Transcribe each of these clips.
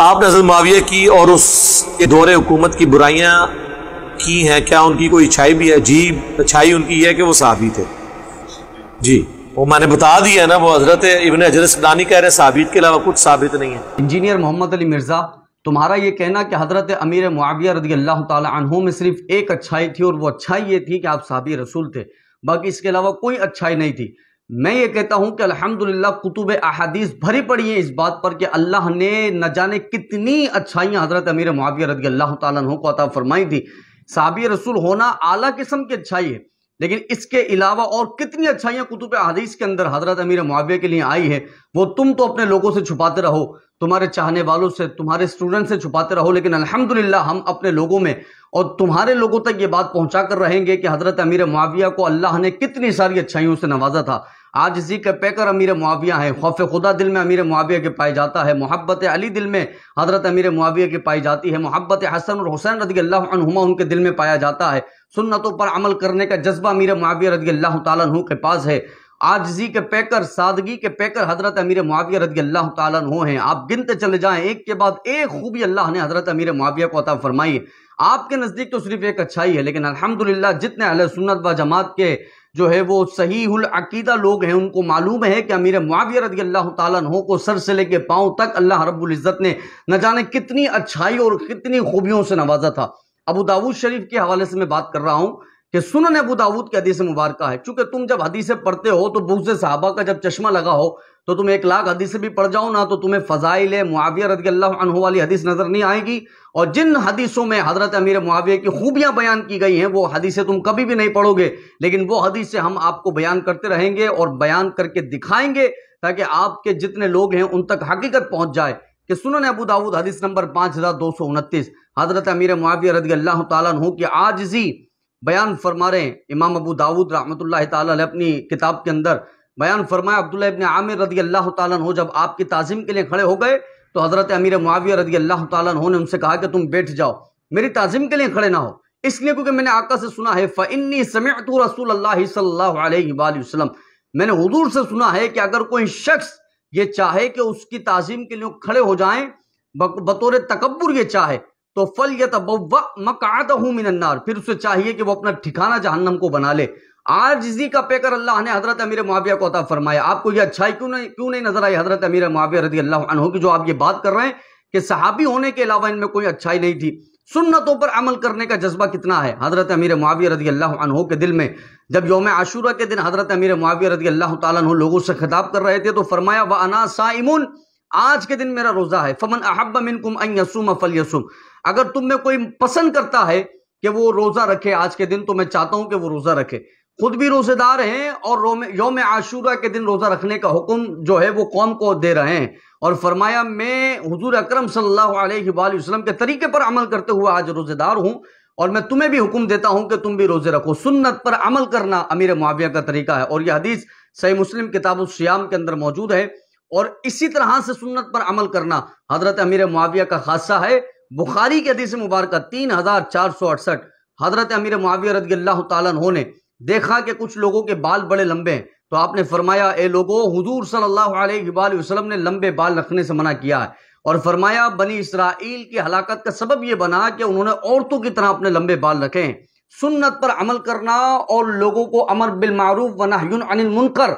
आप नजर माविया की और उसके दौरे हुकूमत की बुराइयाँ की हैं क्या उनकी कोई अच्छाई भी है जी अच्छाई उनकी है कि वो साहबी थे जी वो मैंने बता दिया ना वो हजरत इबन हजरत सदानी कह रहे साबित के अलावा कुछ साबित नहीं है इंजीनियर मोहम्मद अली मिर्ज़ा तुम्हारा ये कहना कि हजरत अमीर माविया रजी अल्लाह तहों में सिर्फ एक अच्छाई थी और वो अच्छाई ये थी कि आप साहबी रसूल थे बाकी इसके अलावा कोई अच्छाई नहीं थी मैं ये कहता हूं कि अल्हम्दुलिल्लाह कुतुब अहादीस भरी पड़ी है इस बात पर कि अल्लाह ने न जाने कितनी अच्छाइयां हजरत अमीर मुआविया रदी अल्लाह तु को अता फरमाई थी साबी रसूल होना आला किस्म की अच्छाई है लेकिन इसके अलावा और कितनी अच्छाइयाँ कुतुब अहादीस के अंदर हजरत अमीर मुआविया के लिए आई है वो तुम तो अपने लोगों से छुपाते रहो तुम्हारे चाहने वालों से तुम्हारे स्टूडेंट से छुपाते रहो लेकिन अल्हम्दुलिल्लाह हम अपने लोगों में और तुम्हारे लोगों तक ये बात पहुंचा कर रहेंगे कि हजरत अमीर मुआविया को अल्लाह ने कितनी सारी अच्छाइयों से नवाजा था आज जी के पैकर अमीर मुआविया हैं खौफ खुदा दिल में अमीर मुआविया के पाया जाता है मोहब्बत अली दिल में हज़रत अमीर मुआविया की पाई जाती है मोहब्बत हसन और हुसैन रदी अल्लाहुमा उनके दिल में पाया जाता है सुन्नतों पर अमल करने का जज्बा अमीर मुआविया रदी अल्लाह तु के पास है जी के पैकर सादगी के पैकर हजरत अमीर मुआविया रदी अल्लाह तु हैं आप गिनते चले जाएं एक के बाद एक खूबी अल्लाह ने हजरत अमीर मुआविया को अता फरमाई आपके नज़दीक तो सिर्फ एक अच्छाई है लेकिन अलहमदिल्ला जितने अलसन्नत सुन्नत व जमात के जो है वो सहीहुल अकीदा लोग हैं उनको मालूम है कि अमीर मुआविया रदी अल्लाह तहों को सर से लेके पाँव तक अल्लाह रबुल्जत ने न जाने कितनी अच्छाई और कितनी खूबियों से नवाजा था अबू दाऊद शरीफ के हवाले से मैं बात कर रहा हूँ कि सुनन अबू दाऊद की हदीस मुबारक है चूंकि तुम जब हदीसें पढ़ते हो तो बुज साहबा का जब चश्मा लगा हो तो तुम एक लाख हदीसें भी पढ़ जाओ ना तो तुम्हें फ़जाइल मुआविया रदी अल्लाह वाली हदीस नज़र नहीं आएगी और जिन हदीसों में हज़रत अमीर मुआविया की खूबियां बयान की गई हैं वो हदीसें तुम कभी भी नहीं पढ़ोगे लेकिन वो हदीसें हम आपको बयान करते रहेंगे और बयान करके दिखाएंगे ताकि आपके जितने लोग हैं उन तक हकीकत पहुंच जाए कि सुनन अबू दाऊद हदीस नंबर पाँच हज़ार दो सौ उनतीस हज़रत अमीर मुआविया रदी अल्लाह तु की आजजी बयान फरमा रहे हैं इमाम अबू दाऊद रहमतुल्लाह ताला अपनी किताब के अंदर बयान फरमाया अब्दुल्ला इबन आमिर रदी अल्लाह हो जब आपकी ताजिम के लिए खड़े हो गए तो हज़रत अमीर मुआविया रदी अल्लाह तु ने उनसे कहा कि तुम बैठ जाओ मेरी ताजिम के लिए खड़े ना हो इसलिए क्योंकि मैंने आका से सुना है फ़िनी समेत रसूल अल्लाम मैंने हजूर से सुना है कि अगर कोई शख्स ये चाहे कि उसकी ताजिम के लिए खड़े हो जाए बतौर तकबर ये चाहे तो फल या मिनन्नार फिर उसे चाहिए कि वो अपना ठिकाना जहन्नम को बना ले जी का पेकर अल्लाह ने हजरत अमीर मुआविया को अता फरमाया आपको यह अच्छाई क्यों नहीं क्यों नहीं नजर आई हजरत अमीर मुआविया रजी अल्लाह की जो आप ये बात कर रहे हैं कि सहाबी होने के अलावा इनमें कोई अच्छाई नहीं थी सुन्नतों पर अमल करने का जज्बा कितना है हजरत अमीर मुआविया रजी अल्लाह के दिल में जब योम आशूरा के दिन हजरत अमीर मुआविया रजी अल्लाह तु लोगों से खिताब कर रहे थे तो फरमाया वना अना साइमुन आज के दिन मेरा रोज़ा है फमन अहब्बा मिनकुम अन यसूम फल अगर तुम में कोई पसंद करता है कि वो रोज़ा रखे आज के दिन तो मैं चाहता हूं कि वो रोज़ा रखे खुद भी रोज़ेदार हैं और योम आशूरा के दिन रोज़ा रखने का हुक्म जो है वो कौम को दे रहे हैं और फरमाया मैं हजूर अक्रम सल्लल्लाहु के तरीके पर अमल करते हुए आज रोज़ेदार हूँ और मैं तुम्हें भी हुक्म देता हूं कि तुम भी रोज़े रखो सुन्नत पर अमल करना अमीर मुआविया का तरीका है और यह हदीस सही मुस्लिम किताब श्याम के अंदर मौजूद है और इसी तरह से सुन्नत पर अमल करना हजरत अमीर मुआविया का खासा है बुखारी के हदीस मुबारक तीन हज़ार चार सौ अड़सठ हज़रत अमीर माविया रदल्ला तु ने देखा कि कुछ लोगों के बाल बड़े लंबे हैं तो आपने फरमाया ए लोगों हुजूर सल्लल्लाहु अलैहि वसल्लम ने लंबे बाल रखने से मना किया है और फरमाया बनी इसराइल की हलाकत का सबब यह बना कि उन्होंने औरतों की तरह अपने लंबे बाल रखे सुन्नत पर अमल करना और लोगों को अमर बिल मारूफ वनाहन अनिल मुनकर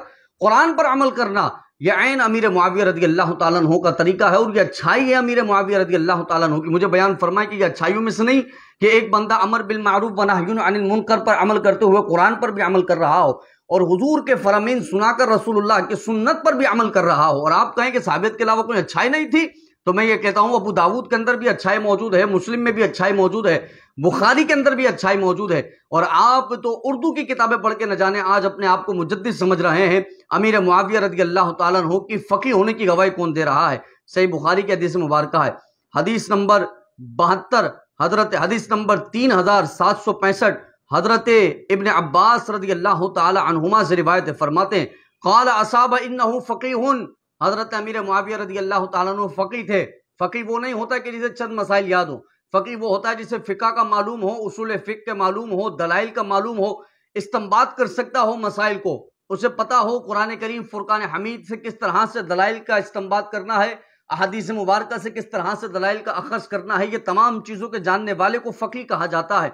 कुरान पर अमल करना यह आयन अमीर मुआविया रदी अल्लाह तु का तरीका है और ये अच्छाई है अमीर मुआविया रदी अल्लाह तु की मुझे बयान फरमाए कि यह अच्छाइयों में से नहीं कि एक बंदा अमर बिल मारूफ वनाहयून अनिल मुनकर पर अमल करते हुए कुरान पर भी अमल कर रहा हो और हुजूर के फरमीन सुनाकर रसूलुल्लाह की सुन्नत पर भी अमल कर रहा हो और आप कहें कि साबित के अलावा कोई अच्छाई नहीं थी तो मैं ये कहता हूँ अबू दाऊद के अंदर भी अच्छाई मौजूद है मुस्लिम में भी अच्छाई मौजूद है बुखारी के अंदर भी अच्छाई मौजूद है और आप तो उर्दू की किताबें पढ़ के न जाने आज अपने आप को मुजद समझ रहे हैं अमीर मुआविया रदी अल्लाह तु की फ़की होने की गवाही कौन दे रहा है सही बुखारी की हदीस मुबारक है हदीस नंबर बहत्तर हजरत हदीस नंबर तीन हज़ार सात सौ पैंसठ हजरत इबन अब्बास रदी अल्लाह तुमा से रिवायत फरमाते हैं कौल असाब इन फ़कीन हजरत अमीर मुआविया रदी अल्लाह तु फ़की थे फ़की वो नहीं होता कि जिसे चंद मसाइल याद हो फ़की वो होता है जिसे फ़िका का मालूम हो उसूल फ़िक के मालूम हो दलाइल का मालूम हो इस्तेमाल कर सकता हो मसाइल को उसे पता हो कुरान करीम फ़ुरकान हमीद से किस तरह से दलाइल का इस्तेमाल करना है अहदीस मुबारक से किस तरह से दलाइल का अखज करना है ये तमाम चीज़ों के जानने वाले को फ़की कहा जाता है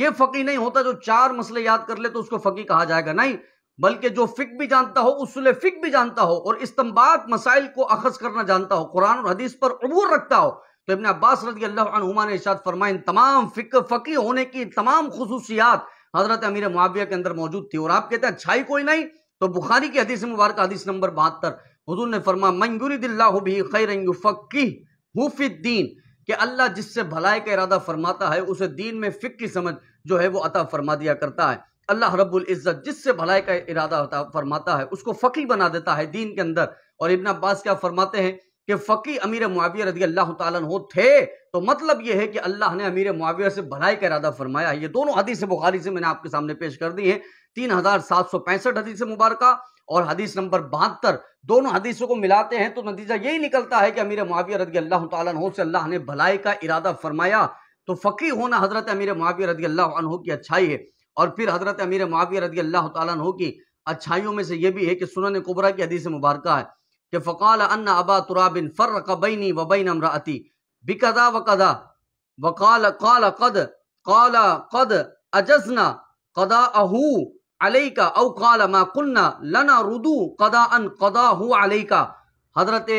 ये फ़की नहीं होता जो चार मसले याद कर ले तो उसको फ़की कहा जाएगा नहीं बल्कि जो फिक भी जानता हो उसूल फिक भी जानता हो और इस्तम्बात मसाइल को अखज करना जानता हो कुरान और हदीस पर अबूर रखता हो तो इबन अब्बास रजी अल्लाहुमा ने इशाद फरमाए इन तमाम फिक फ़की होने की तमाम खसूसियात हजरत अमीर मुआविया के अंदर मौजूद थी और आप कहते हैं अच्छाई कोई नहीं तो बुखारी की हदीस मुबारक हदीस नंबर बहत्तर हजूर ने फरमा मंगूरी खैरफीन कि अल्लाह जिससे भलाई का इरादा फरमाता है उसे दीन में फिक की समझ जो है वो अता फरमा दिया करता है अल्लाह रब्बुल इज़्ज़त जिससे भलाई का इरादा होता फरमाता है उसको फ़की बना देता है दीन के अंदर और इबन अब्बास क्या फरमाते हैं कि फ़की अमीर मुआविया रजी अल्लाह तु थे तो मतलब यह है कि अल्लाह ने अमीर मुआविया से भलाई का इरादा फरमाया है ये दोनों हदीस बुखारी से मैंने आपके सामने पेश कर दी है तीन हज़ार सात सौ पैंसठ हदीस मुबारक और हदीस नंबर बहत्तर दोनों हदीसों को मिलाते हैं तो नतीजा यही निकलता है कि अमीर मुआविया रजी अल्लाह तु से अल्लाह ने भलाई का इरादा फरमाया तो फ़की होना हज़रत अमीर मुआविया रजी अल्लाह की अच्छाई है और फिर हजरत अमीर माफिया रदी अल्लाह तु की अच्छाइयों में से यह भी है कि सुनन कुबरा की हदीस मुबारक है कि फ़काल अन्न अबा तुराबिन फ़र्र कबैनी वबैन अमराती बिकदा वकदा वकाल कल कद कल कद अजना कदा अहू अलई का औ कल मा कुन्ना लना रुदू कदा अन कदा हु अलई का हजरत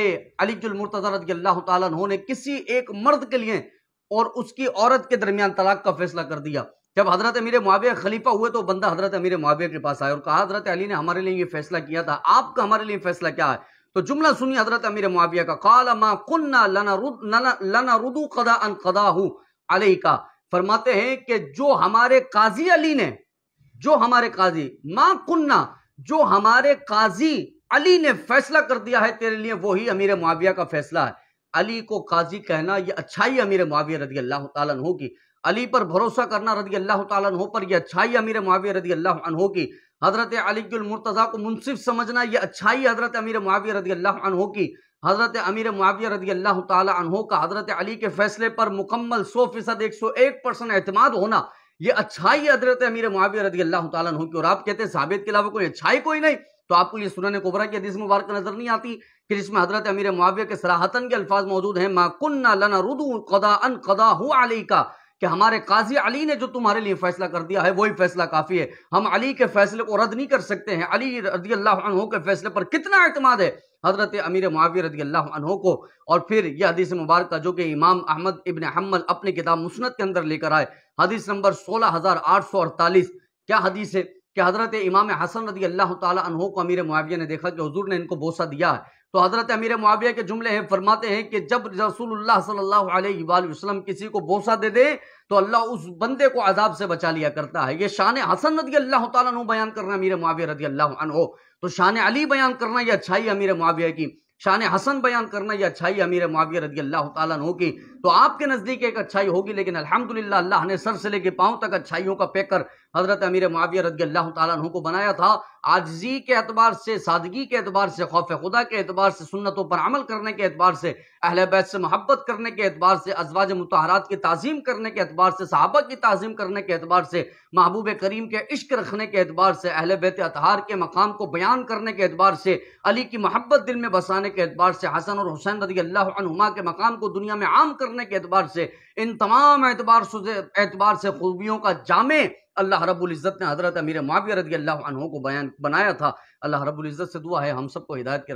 अलीजुलमरतज़रत ने किसी एक मर्द के लिए और उसकी औरत के दरमियान तलाक का फैसला कर दिया जब हजरत अमीर मुआविया खलीफा हुए तो बंदा हजरत अमीर मुआविया के पास आया और कहा हजरत अली ने हमारे लिए ये फैसला किया था आपका हमारे लिए फैसला क्या है तो जुमला सुनिए हजरत अमीर मुआविया का काला मा कुन्ना लना रुदू कदा अन कदा हु अली का फरमाते हैं कि जो हमारे काजी अली ने जो हमारे काजी माँ कुन्ना जो हमारे काजी अली ने फैसला कर दिया है तेरे लिए वही अमीर मुआविया का फैसला है अली को काजी कहना यह अच्छाई अमीर मुआविया रदी अल्लाह तु की अली पर भरोसा करना रदी अल्लाह तह पर यह अच्छाई अमीर माविया रदी अल्लाह अनहो की हज़रत अलीमरतज़ा को मुनसिफ समझना यह अच्छाई हज़रत अमीर माविया रदी अल्लाह अनहो की हज़रत अमीर माविया रदी अल्लाह तहो का हज़रत अली के फैसले पर मुकम्मल सौ फीसद एक सौ एक परसेंट अहतमाद होना यह अच्छाई हज़रत अमीर माविया रदी अल्लाह तहो की और आप कहते हैं साबित के अलावा कोई अच्छाई कोई नहीं तो आपको यह सुनने को बरा कि हदीस मुबारक नजर नहीं आती कि जिसमें हजरत अमीर मुआविया के सराहतन के अल्फाज मौजूद हैं माकुन्ना लना रुदू कदा अन कदा हुआ अली का कि हमारे काजी अली ने जो तुम्हारे लिए फैसला कर दिया है वही फैसला काफ़ी है हम अली के फैसले को रद्द नहीं कर सकते हैं अली रदी अल्लाह के फैसले पर कितना अतमाद है हज़रत अमीर मुआवी रदी अल्लाह को और फिर यह हदीस मुबारक जो कि इमाम अहमद इबन हमल अपनी किताब मुसनत के अंदर लेकर आए हदीस नंबर सोलह हज़ार आठ सौ अड़तालीस क्या हदीस है कि हज़रत इमाम हसन रदी अल्लाह तहों को अमीर मुआविया ने देखा कि हजूर ने इनको बोसा दिया है तो हज़रत अमीर मुआविया के जुमले हैं फरमाते हैं कि जब रसूलुल्लाह सल्लल्लाहु अलैहि वसल्लम किसी को बोसा दे दे तो अल्लाह उस बंदे को आज़ाब से बचा लिया करता है ये शान हसन रदी अल्लाह तु बयान करना अमीर मुआविया रदी अल्लाह हो तो शान अली बयान करना यह अच्छाई अमीर मुआविया की शान हसन बयान करना यह अच्छाई अमीर मुआविया रदी अल्लाह तु की तो आपके नज़दीक एक अच्छाई होगी लेकिन अल्हम्दुलिल्लाह अल्लाह ने सर से लेके पांव तक अच्छाइयों का पैकर हज़रत अमीर माविया रदी अल्लाह तु को बनाया था आजजी के एतबार से सादगी के एतबार से खौफ खुदा के एतबार से सुन्नतों पर अमल करने के एतबार से अहल बैत से मोहब्बत करने के एतबार से अजवाज मतहरात की तज़ीम करने के एतबार से सहाबा की तज़ीम करने के एतबार से महबूब करीम के इश्क रखने के एतबार से अहल बैत अतहार के मकाम को बयान करने के एतबार से अली की मोहब्बत दिल में बसाने के एतबार से हसन और हुसैन रदी अल्लाह के मकाम को दुनिया में आम करने करने के एतबार से इन तमाम एतबार एतबार से खूबियों का जामे अल्लाह रबुल्ज़त ने हज़रत अमीर माविया रदी अल्लाह को बयान बनाया था अल्लाह रबुल्ज़त से दुआ है हम सबको हिदायत के